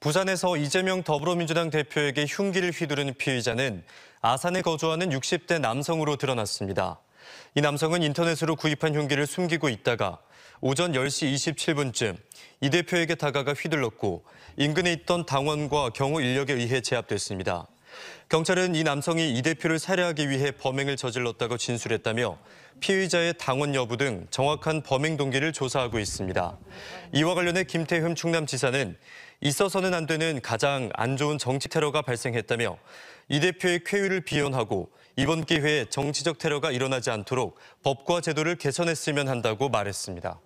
부산에서 이재명 더불어민주당 대표에게 흉기를 휘두른 피의자는 아산에 거주하는 60대 남성으로 드러났습니다. 이 남성은 인터넷으로 구입한 흉기를 숨기고 있다가 오전 10시 27분쯤 이 대표에게 다가가 휘둘렀고 인근에 있던 당원과 경호 인력에 의해 제압됐습니다. 경찰은 이 남성이 이 대표를 살해하기 위해 범행을 저질렀다고 진술했다며 피의자의 당원 여부 등 정확한 범행 동기를 조사하고 있습니다. 이와 관련해 김태흠 충남지사는 있어서는 안 되는 가장 안 좋은 정치 테러가 발생했다며 이 대표의 쾌유를 비연하고 이번 기회에 정치적 테러가 일어나지 않도록 법과 제도를 개선했으면 한다고 말했습니다.